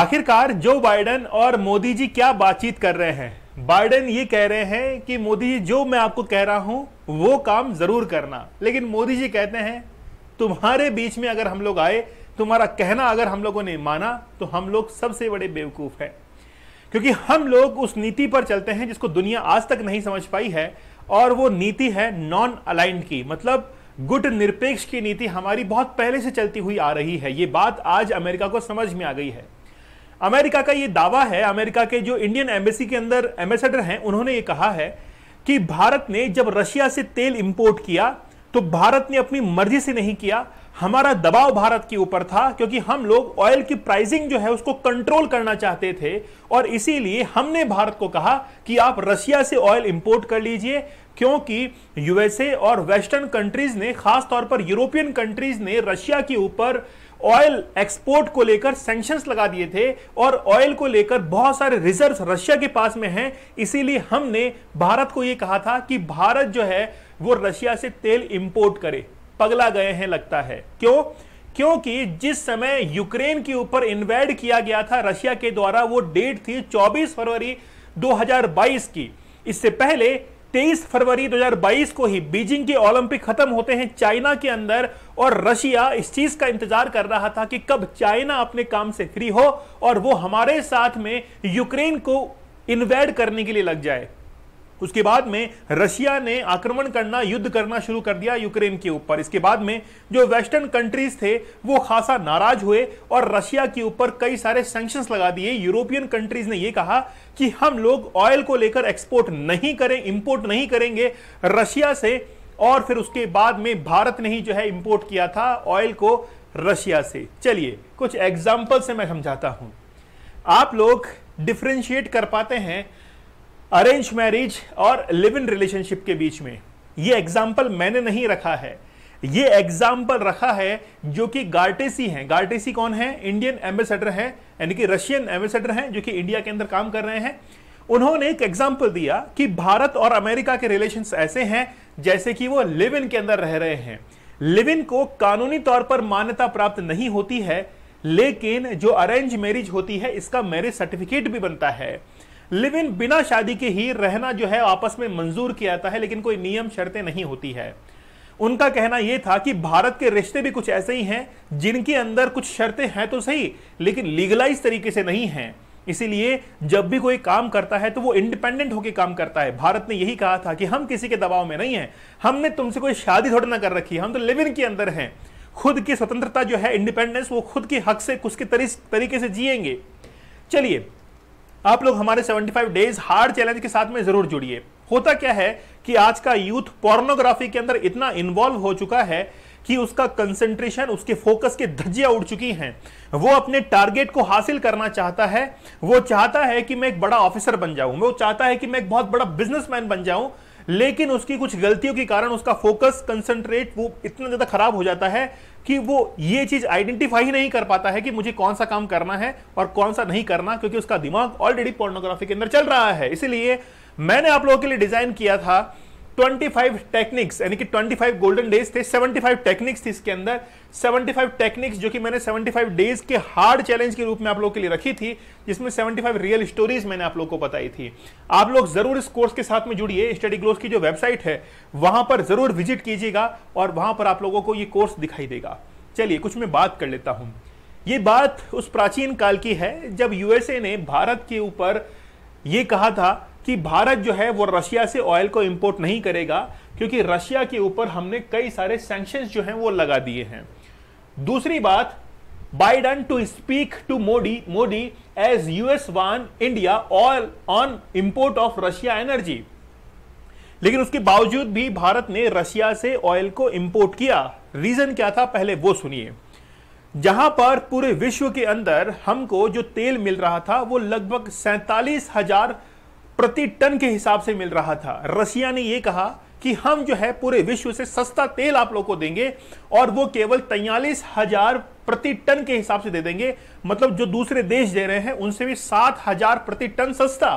आखिरकार जो बाइडन और मोदी जी क्या बातचीत कर रहे हैं बाइडन ये कह रहे हैं कि मोदी जी जो मैं आपको कह रहा हूं वो काम जरूर करना लेकिन मोदी जी कहते हैं तुम्हारे बीच में अगर हम लोग आए तुम्हारा कहना अगर हम लोगों ने माना तो हम लोग सबसे बड़े बेवकूफ हैं क्योंकि हम लोग उस नीति पर चलते हैं जिसको दुनिया आज तक नहीं समझ पाई है और वो नीति है नॉन अलाइंड की मतलब गुट निरपेक्ष की नीति हमारी बहुत पहले से चलती हुई आ रही है ये बात आज अमेरिका को समझ में आ गई है अमेरिका का ये दावा है अमेरिका के जो इंडियन एम्बेसी के अंदर एम्बेसडर हैं उन्होंने ये कहा है कि भारत ने जब रशिया से तेल इंपोर्ट किया तो भारत ने अपनी मर्जी से नहीं किया हमारा दबाव भारत के ऊपर था क्योंकि हम लोग ऑयल की प्राइसिंग जो है उसको कंट्रोल करना चाहते थे और इसीलिए हमने भारत को कहा कि आप रशिया से ऑयल इंपोर्ट कर लीजिए क्योंकि यूएसए और वेस्टर्न कंट्रीज ने खासतौर पर यूरोपियन कंट्रीज ने रशिया के ऊपर ऑयल एक्सपोर्ट को लेकर सेंक्शन लगा दिए थे और ऑयल को लेकर बहुत सारे रिजर्व रशिया के पास में हैं इसीलिए हमने भारत को यह कहा था कि भारत जो है वो रशिया से तेल इंपोर्ट करे पगला गए हैं लगता है क्यों क्योंकि जिस समय यूक्रेन के ऊपर इन्वेड किया गया था रशिया के द्वारा वो डेट थी 24 फरवरी 2022 की इससे पहले 23 फरवरी 2022 को ही बीजिंग के ओलंपिक खत्म होते हैं चाइना के अंदर और रशिया इस चीज का इंतजार कर रहा था कि कब चाइना अपने काम से फ्री हो और वो हमारे साथ में यूक्रेन को इन्वेड करने के लिए लग जाए उसके बाद में रशिया ने आक्रमण करना युद्ध करना शुरू कर दिया यूक्रेन के ऊपर इसके बाद में जो वेस्टर्न कंट्रीज थे वो खासा नाराज हुए और रशिया के ऊपर कई सारे सेंक्शन लगा दिए यूरोपियन कंट्रीज ने यह कहा कि हम लोग ऑयल को लेकर एक्सपोर्ट नहीं करें इंपोर्ट नहीं करेंगे रशिया से और फिर उसके बाद में भारत ने ही जो है इंपोर्ट किया था ऑयल को रशिया से चलिए कुछ एग्जाम्पल से मैं समझाता हूं आप लोग डिफ्रेंशिएट कर पाते हैं अरेंज मैरिज और लिव इन रिलेशनशिप के बीच में ये एग्जाम्पल मैंने नहीं रखा है ये एग्जाम्पल रखा है जो कि गार्टेसी हैं गार्टेसी कौन है इंडियन एम्बेसडर हैं यानी कि रशियन एम्बेसडर हैं जो कि इंडिया के अंदर काम कर रहे हैं उन्होंने एक एग्जाम्पल दिया कि भारत और अमेरिका के रिलेशन ऐसे हैं जैसे कि वो लिव इन के अंदर रह रहे हैं लिव इन को कानूनी तौर पर मान्यता प्राप्त नहीं होती है लेकिन जो अरेंज मैरिज होती है इसका मैरिज सर्टिफिकेट भी बनता है लिव इन बिना शादी के ही रहना जो है आपस में मंजूर किया जाता है लेकिन कोई नियम शर्तें नहीं होती है उनका कहना यह था कि भारत के रिश्ते भी कुछ ऐसे ही हैं जिनके अंदर कुछ शर्तें हैं तो सही लेकिन लीगलाइज तरीके से नहीं है इसीलिए जब भी कोई काम करता है तो वो इंडिपेंडेंट होकर काम करता है भारत ने यही कहा था कि हम किसी के दबाव में नहीं है हमने तुमसे कोई शादी थोड़ी ना कर रखी है हम तो लिव इन के अंदर हैं खुद की स्वतंत्रता जो है इंडिपेंडेंस वो खुद के हक से कुछ के तरीके से जिएंगे चलिए आप लोग हमारे 75 डेज हार्ड चैलेंज के साथ में जरूर जुड़िए होता क्या है कि आज का यूथ पोर्नोग्राफी के अंदर इतना इन्वॉल्व हो चुका है कि उसका कंसंट्रेशन उसके फोकस के धज्जियां उड़ चुकी हैं वो अपने टारगेट को हासिल करना चाहता है वो चाहता है कि मैं एक बड़ा ऑफिसर बन जाऊं वो चाहता है कि मैं एक बहुत बड़ा बिजनेसमैन बन जाऊं लेकिन उसकी कुछ गलतियों के कारण उसका फोकस कंसंट्रेट वो इतना ज्यादा खराब हो जाता है कि वो ये चीज आइडेंटिफाई ही नहीं कर पाता है कि मुझे कौन सा काम करना है और कौन सा नहीं करना क्योंकि उसका दिमाग ऑलरेडी पोर्नोग्राफी के अंदर चल रहा है इसीलिए मैंने आप लोगों के लिए डिजाइन किया था 25 टेक्निक्स यानी कि 25 गोल्डन डेज थे 75 टेक्निक्स थी इसके अंदर 75 टेक्निक्स जो कि मैंने 75 डेज के हार्ड चैलेंज के रूप में आप लोगों के लिए रखी थी जिसमें 75 रियल स्टोरीज मैंने आप लोगों को बताई थी आप लोग जरूर इस कोर्स के साथ में जुड़िए स्टडी ग्लोस की जो वेबसाइट है वहां पर जरूर विजिट कीजिएगा और वहां पर आप लोगों को ये कोर्स दिखाई देगा चलिए कुछ मैं बात कर लेता हूं ये बात उस प्राचीन काल की है जब यूएसए ने भारत के ऊपर ये कहा था कि भारत जो है वो रशिया से ऑयल को इंपोर्ट नहीं करेगा क्योंकि रशिया के ऊपर हमने कई सारे सैंक्शन जो हैं वो लगा दिए हैं दूसरी बात Biden to speak to Modi Modi as US one India oil on import of Russia energy लेकिन उसके बावजूद भी भारत ने रशिया से ऑयल को इंपोर्ट किया रीजन क्या था पहले वो सुनिए जहां पर पूरे विश्व के अंदर हमको जो तेल मिल रहा था वो लगभग सैतालीस हजार प्रति टन के हिसाब से मिल रहा था रसिया ने यह कहा कि हम जो है पूरे विश्व से सस्ता तेल आप लोग को देंगे और वो केवल तैयलीस हजार प्रति टन के हिसाब से दे देंगे मतलब जो दूसरे देश दे रहे हैं उनसे भी सात हजार प्रति टन सस्ता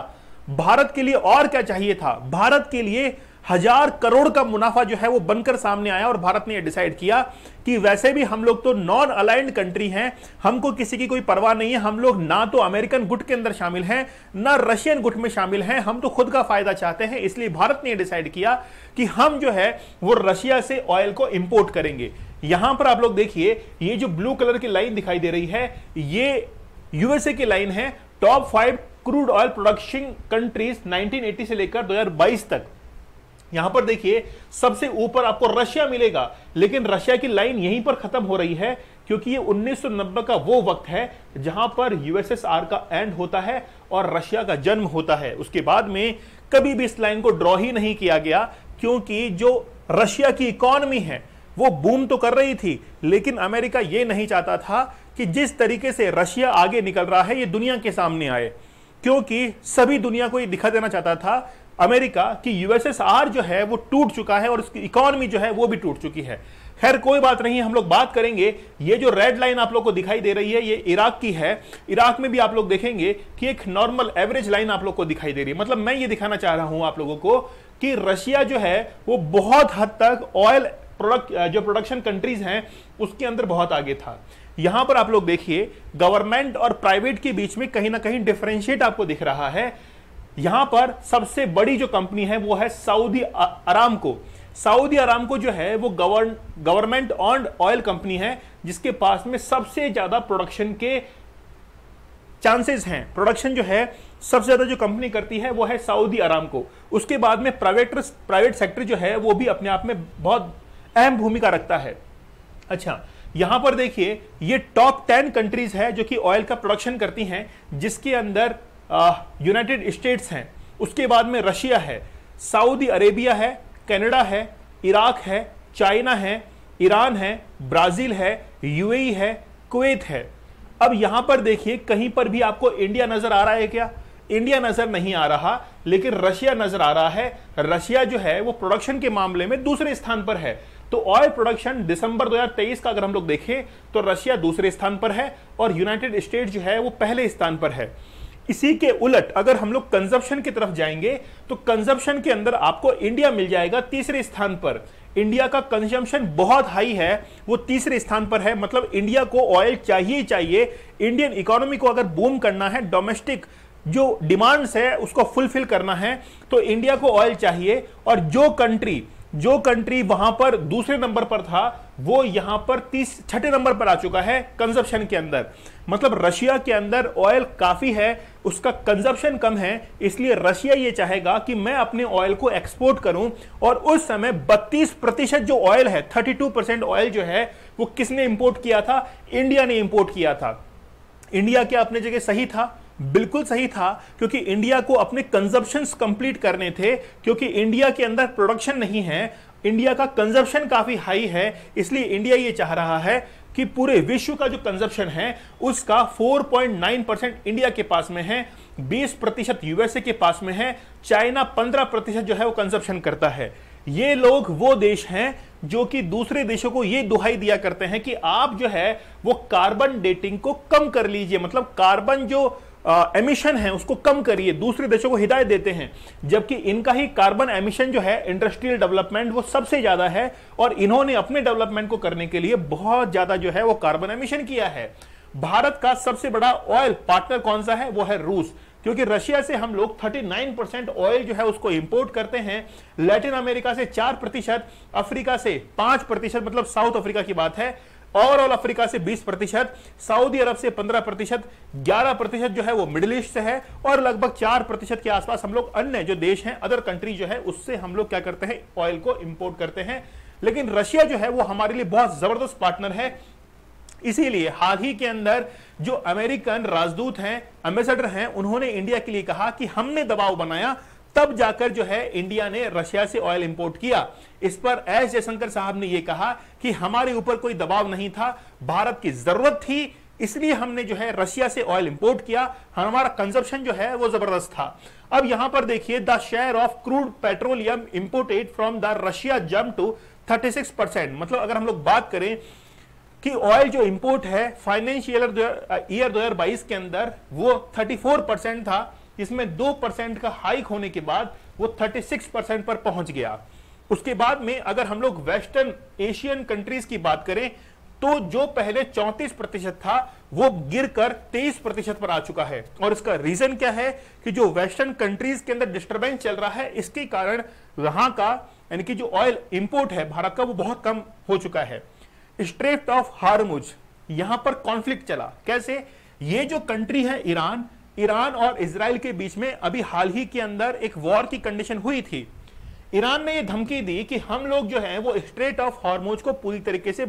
भारत के लिए और क्या चाहिए था भारत के लिए हजार करोड़ का मुनाफा जो है वो बनकर सामने आया और भारत ने यह डिसाइड किया कि वैसे भी हम लोग तो नॉन अलाइंड कंट्री हैं हमको किसी की कोई परवाह नहीं है हम लोग ना तो अमेरिकन गुट के अंदर शामिल हैं ना रशियन गुट में शामिल हैं हम तो खुद का फायदा चाहते हैं इसलिए भारत ने यह डिसाइड किया कि हम जो है वो रशिया से ऑयल को इंपोर्ट करेंगे यहां पर आप लोग देखिए ये जो ब्लू कलर की लाइन दिखाई दे रही है ये यूएसए की लाइन है top five crude oil production countries 1980 से लेकर 2022 तक यहां पर देखिए सबसे ऊपर आपको रशिया मिलेगा लेकिन रशिया की लाइन यहीं पर खत्म हो रही है क्योंकि ये 1990 का वो वक्त है जहां पर यूएसएसआर का एंड होता है और रशिया का जन्म होता है उसके बाद में कभी भी इस लाइन को ड्रॉ ही नहीं किया गया क्योंकि जो रशिया की इकोनॉमी है वो बूम तो कर रही थी लेकिन अमेरिका ये नहीं चाहता था कि जिस तरीके से रशिया आगे निकल रहा है ये दुनिया के सामने आए क्योंकि सभी दुनिया को ये दिखा देना चाहता था अमेरिका की यूएसएसआर जो है वो टूट चुका है और उसकी इकोनॉमी जो है वो भी टूट चुकी है खैर कोई बात नहीं हम लोग बात करेंगे ये जो रेड लाइन आप लोग को दिखाई दे रही है ये इराक की है इराक में भी आप लोग देखेंगे कि एक नॉर्मल एवरेज लाइन आप लोग को दिखाई दे रही है मतलब मैं ये दिखाना चाह रहा हूं आप लोगों को कि रशिया जो है वो बहुत हद तक ऑयल प्रोडक्ट जो प्रोडक्शन कंट्रीज हैं उसके अंदर बहुत आगे था यहां पर आप लोग देखिए गवर्नमेंट और प्राइवेट के बीच में कहीं ना कहीं डिफ्रेंशिएट आपको दिख रहा है यहां पर सबसे बड़ी जो कंपनी है वो है सऊदी को सऊदी को जो है वो govern government owned oil company है जिसके पास में सबसे ज्यादा प्रोडक्शन के चांसेस हैं प्रोडक्शन जो है सबसे ज्यादा जो कंपनी करती है वो है सऊदी आराम को उसके बाद में प्राइवेट प्राइवेट सेक्टर जो है वो भी अपने आप में बहुत अहम भूमिका रखता है अच्छा यहां पर देखिए ये टॉप टेन कंट्रीज है जो कि ऑयल का प्रोडक्शन करती हैं जिसके अंदर यूनाइटेड स्टेट्स हैं उसके बाद में रशिया है सऊदी अरेबिया है कनाडा है इराक है चाइना है ईरान है ब्राज़ील है यूएई है कुवैत है अब यहां पर देखिए कहीं पर भी आपको इंडिया नज़र आ रहा है क्या इंडिया नज़र नहीं आ रहा लेकिन रशिया नज़र आ रहा है रशिया जो है वो प्रोडक्शन के मामले में दूसरे स्थान पर है तो ऑयल प्रोडक्शन दिसंबर 2023 का अगर हम लोग देखें तो रशिया दूसरे स्थान पर है और यूनाइटेड स्टेट जो है वो पहले स्थान पर है इसी के उलट अगर हम लोग कंजप्शन की तरफ जाएंगे तो कंजप्शन के अंदर आपको इंडिया मिल जाएगा तीसरे स्थान पर इंडिया का कंजम्पशन बहुत हाई है वो तीसरे स्थान पर है मतलब इंडिया को ऑयल चाहिए चाहिए इंडियन इकोनॉमी को अगर बूम करना है डोमेस्टिक जो डिमांड्स है उसको फुलफिल करना है तो इंडिया को ऑयल चाहिए और जो कंट्री जो कंट्री वहां पर दूसरे नंबर पर था वो यहां पर तीस छठे नंबर पर आ चुका है कंजप्शन के अंदर मतलब रशिया के अंदर ऑयल काफ़ी है उसका कंजप्शन कम है इसलिए रशिया ये चाहेगा कि मैं अपने ऑयल को एक्सपोर्ट करूं और उस समय 32 प्रतिशत जो ऑयल है 32 परसेंट ऑयल जो है वो किसने इंपोर्ट किया था इंडिया ने इंपोर्ट किया था इंडिया क्या अपने जगह सही था बिल्कुल सही था क्योंकि इंडिया को अपने कंजप्शन कंप्लीट करने थे क्योंकि इंडिया के अंदर प्रोडक्शन नहीं है इंडिया का कंजप्शन काफी हाई है इसलिए इंडिया ये चाह रहा है कि पूरे विश्व का जो कंजप्शन है उसका 4.9 परसेंट इंडिया के पास में है 20 प्रतिशत यूएसए के पास में है चाइना 15 प्रतिशत जो है वो कंजप्शन करता है ये लोग वो देश हैं जो कि दूसरे देशों को ये दुहाई दिया करते हैं कि आप जो है वो कार्बन डेटिंग को कम कर लीजिए मतलब कार्बन जो एमिशन है उसको कम करिए दूसरे देशों को हिदायत देते हैं जबकि इनका ही कार्बन एमिशन जो है इंडस्ट्रियल डेवलपमेंट वो सबसे ज्यादा है और इन्होंने अपने डेवलपमेंट को करने के लिए बहुत ज्यादा जो है वो कार्बन एमिशन किया है भारत का सबसे बड़ा ऑयल पार्टनर कौन सा है वो है रूस क्योंकि रशिया से हम लोग 39 परसेंट ऑयल जो है उसको इंपोर्ट करते हैं लैटिन अमेरिका से चार प्रतिशत अफ्रीका से पांच प्रतिशत मतलब साउथ अफ्रीका की बात है ओवरऑल अफ्रीका से 20 प्रतिशत सऊदी अरब से 15 प्रतिशत ग्यारह प्रतिशत जो है वो मिडिल ईस्ट से है और लगभग 4 प्रतिशत के आसपास हम लोग अन्य जो देश हैं अदर कंट्री जो है उससे हम लोग क्या करते हैं ऑयल को इंपोर्ट करते हैं लेकिन रशिया जो है वो हमारे लिए बहुत जबरदस्त पार्टनर है इसीलिए हाल ही के अंदर जो अमेरिकन राजदूत हैं एम्बेसडर हैं उन्होंने इंडिया के लिए कहा कि हमने दबाव बनाया तब जाकर जो है इंडिया ने रशिया से ऑयल इंपोर्ट किया इस पर एस जयशंकर साहब ने यह कहा कि हमारे ऊपर कोई दबाव नहीं था भारत की जरूरत थी इसलिए हमने जो है रशिया से ऑयल इंपोर्ट किया हमारा कंजप्शन जो है वो जबरदस्त था अब यहां पर देखिए the share of crude petroleum imported from the Russia jump to 36 percent मतलब अगर हम लोग बात करें कि ऑयल जो इंपोर्ट है फाइनेंशियल ईयर दो बाईस के अंदर वो 34 परसेंट था जिसमें दो परसेंट का हाइक होने के बाद वो थर्टी सिक्स परसेंट पर पहुंच गया उसके बाद में अगर हम लोग वेस्टर्न एशियन कंट्रीज की बात करें तो जो पहले 34 प्रतिशत था वो गिरकर 23 प्रतिशत पर आ चुका है और इसका रीजन क्या है कि जो वेस्टर्न कंट्रीज के अंदर डिस्टर्बेंस चल रहा है इसके कारण वहां का यानी कि जो ऑयल इंपोर्ट है भारत का वो बहुत कम हो चुका है स्ट्रेट ऑफ हारमुज यहां पर कॉन्फ्लिक्ट चला कैसे ये जो कंट्री है ईरान ईरान और इसराइल के बीच में अभी हाल ही के अंदर एक वॉर की कंडीशन हुई थी ईरान ने यह धमकी दी कि हम लोग जो है वो स्ट्रेट ऑफ हॉर्मोज को पूरी तरीके से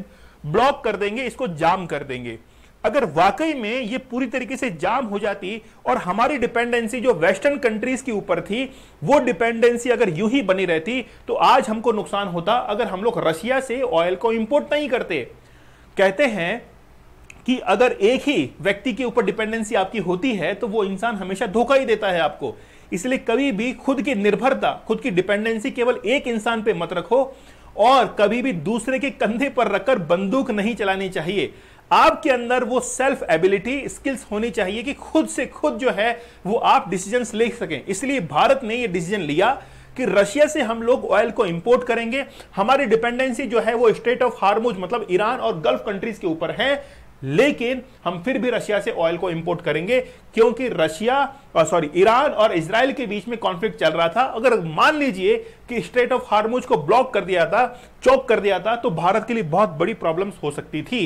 ब्लॉक कर देंगे इसको जाम कर देंगे अगर वाकई में ये पूरी तरीके से जाम हो जाती और हमारी डिपेंडेंसी जो वेस्टर्न कंट्रीज के ऊपर थी वो डिपेंडेंसी अगर यूं ही बनी रहती तो आज हमको नुकसान होता अगर हम लोग रशिया से ऑयल को इंपोर्ट नहीं करते कहते हैं कि अगर एक ही व्यक्ति के ऊपर डिपेंडेंसी आपकी होती है तो वो इंसान हमेशा धोखा ही देता है आपको इसलिए कभी भी खुद की निर्भरता खुद की डिपेंडेंसी केवल एक इंसान पे मत रखो और कभी भी दूसरे के कंधे पर रखकर बंदूक नहीं चलानी चाहिए आपके अंदर वो सेल्फ एबिलिटी स्किल्स होनी चाहिए कि खुद से खुद जो है वो आप डिसीजन ले सकें इसलिए भारत ने ये डिसीजन लिया कि रशिया से हम लोग ऑयल को इंपोर्ट करेंगे हमारी डिपेंडेंसी जो है वो स्टेट ऑफ हार्मुज मतलब ईरान और गल्फ कंट्रीज के ऊपर है लेकिन हम फिर भी रशिया से ऑयल को इंपोर्ट करेंगे क्योंकि रशिया सॉरी ईरान और इसराइल के बीच में कॉन्फ्लिक्ट चल रहा था अगर मान लीजिए कि स्ट्रेट ऑफ हारमोज को ब्लॉक कर दिया था चौक कर दिया था तो भारत के लिए बहुत बड़ी प्रॉब्लम्स हो सकती थी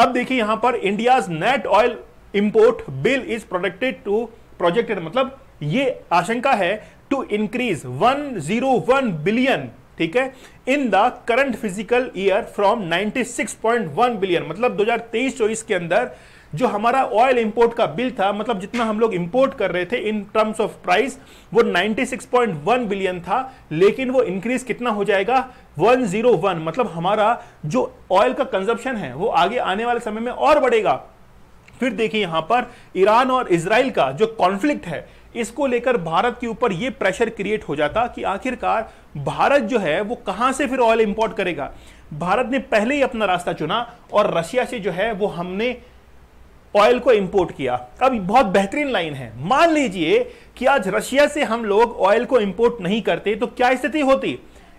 अब देखिए यहां पर India's net oil import bill is producted to projected मतलब ये आशंका है टू इंक्रीज 101 बिलियन ठीक है in the current physical year from 96.1 billion मतलब 2023-24 के अंदर जो हमारा ऑयल इंपोर्ट का बिल था मतलब जितना हम लोग इंपोर्ट कर रहे थे इन टर्म्स ऑफ प्राइस वो 96.1 बिलियन था लेकिन वो इंक्रीज कितना हो जाएगा 101 मतलब हमारा जो ऑयल का कंजप्शन है वो आगे आने वाले समय में और बढ़ेगा फिर देखिए यहां पर ईरान और इसराइल का जो कॉन्फ्लिक्ट है इसको लेकर भारत के ऊपर ये प्रेशर क्रिएट हो जाता कि आखिरकार भारत जो है वो कहां से फिर ऑयल इंपोर्ट करेगा भारत ने पहले ही अपना रास्ता चुना और रशिया से जो है वो हमने ऑयल को इंपोर्ट किया अब बहुत बेहतरीन लाइन है मान लीजिए कि आज रशिया से हम लोग ऑयल को इंपोर्ट नहीं करते तो क्या स्थिति होती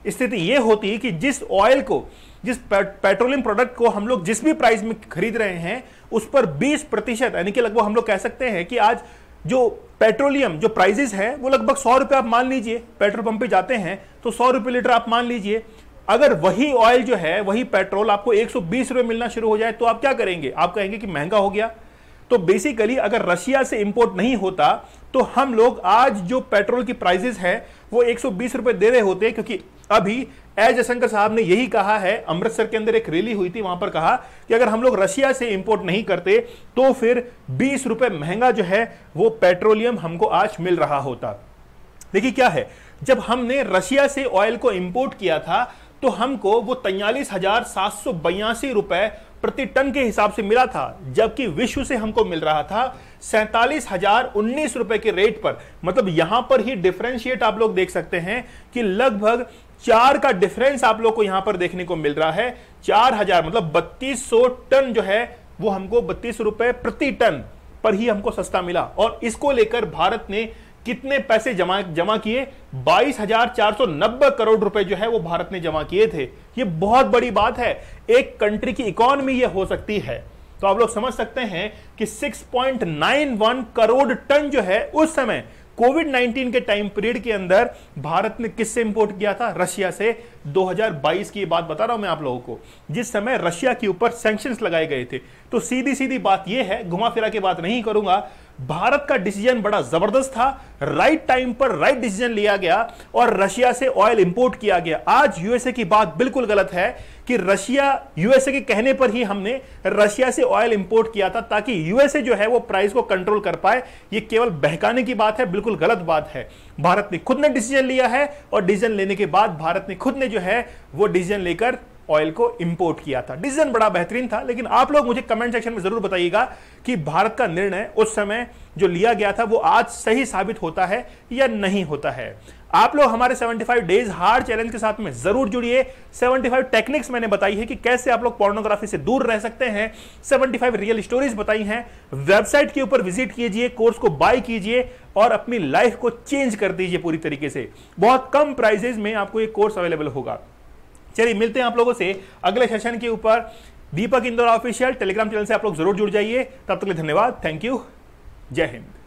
स्थिति यह होती कि जिस ऑयल को जिस पेट्रोलियम प्रोडक्ट को हम लोग जिस भी प्राइस में खरीद रहे हैं उस पर 20 प्रतिशत यानी कि लगभग हम लोग कह सकते हैं कि आज जो पेट्रोलियम जो प्राइजेस है वो लगभग सौ रुपये आप मान लीजिए पेट्रोल पंप पे जाते हैं तो सौ रुपये लीटर आप मान लीजिए अगर वही ऑयल जो है वही पेट्रोल आपको एक सौ मिलना शुरू हो जाए तो आप क्या करेंगे आप कहेंगे कि महंगा हो गया तो बेसिकली अगर रशिया से इंपोर्ट नहीं होता तो हम लोग आज जो पेट्रोल की प्राइजेस है वो एक सौ दे रहे होते क्योंकि अभी एस जयशंकर साहब ने यही कहा है अमृतसर के अंदर एक रैली हुई थी वहां पर कहा कि अगर हम लोग रशिया से इंपोर्ट नहीं करते तो फिर बीस रुपए महंगा जो है वो पेट्रोलियम हमको आज मिल रहा होता देखिए क्या है जब हमने रशिया से ऑयल को इंपोर्ट किया था तो हमको वो तैयलीस हजार सात सौ बयासी रुपए प्रति टन के हिसाब से मिला था जबकि विश्व से हमको मिल रहा था सैंतालीस हजार उन्नीस रुपए के रेट पर मतलब यहां पर ही डिफ्रेंशिएट आप लोग देख सकते हैं कि लगभग चार का डिफरेंस आप लोग को यहां पर देखने को मिल रहा है चार हजार मतलब बत्तीस टन जो है वो हमको बत्तीस रुपए प्रति टन पर ही हमको सस्ता मिला और इसको लेकर भारत ने कितने पैसे जमा जमा किए नब्बे करोड़ रुपए जो है वो भारत ने जमा किए थे ये बहुत बड़ी बात है एक कंट्री की इकोनॉमी ये हो सकती है तो आप लोग समझ सकते हैं कि 6.91 करोड़ टन जो है उस समय कोविड 19 के टाइम पीरियड के अंदर भारत ने किससे इंपोर्ट किया था रशिया से 2022 की बात बता रहा हूं मैं आप लोगों को जिस समय रशिया के ऊपर सैंक्शन लगाए गए थे तो सीधी सीधी बात यह है घुमा फिरा के बात नहीं करूंगा भारत का डिसीजन बड़ा जबरदस्त था राइट टाइम पर राइट डिसीजन लिया गया और रशिया से ऑयल इंपोर्ट किया गया आज यूएसए की बात बिल्कुल गलत है कि रशिया यूएसए के कहने पर ही हमने रशिया से ऑयल इंपोर्ट किया था ताकि यूएसए जो है वो प्राइस को कंट्रोल कर पाए ये केवल बहकाने की बात है बिल्कुल गलत बात है भारत ने खुद ने डिसीजन लिया है और डिसीजन लेने के बाद भारत ने खुद ने जो है वो डिसीजन लेकर ऑयल को इंपोर्ट किया था डिसीजन बड़ा बेहतरीन था लेकिन आप लोग मुझे कमेंट सेक्शन में जरूर बताइएगा कि भारत का निर्णय उस समय जो लिया गया था वो आज सही साबित होता है या नहीं होता है आप लोग हमारे 75 डेज हार्ड चैलेंज के साथ में जरूर जुड़िए 75 टेक्निक्स मैंने बताई है कि कैसे आप लोग पोर्नोग्राफी से दूर रह सकते हैं 75 रियल स्टोरीज बताई हैं वेबसाइट के ऊपर विजिट कीजिए कोर्स को बाय कीजिए और अपनी लाइफ को चेंज कर दीजिए पूरी तरीके से बहुत कम प्राइजेज में आपको ये कोर्स अवेलेबल होगा चलिए मिलते हैं आप लोगों से अगले सेशन के ऊपर Deepak Indore official Telegram channel से आप लोग जरूर जुड़ जाइए तब तक के लिए धन्यवाद थैंक यू जय हिंद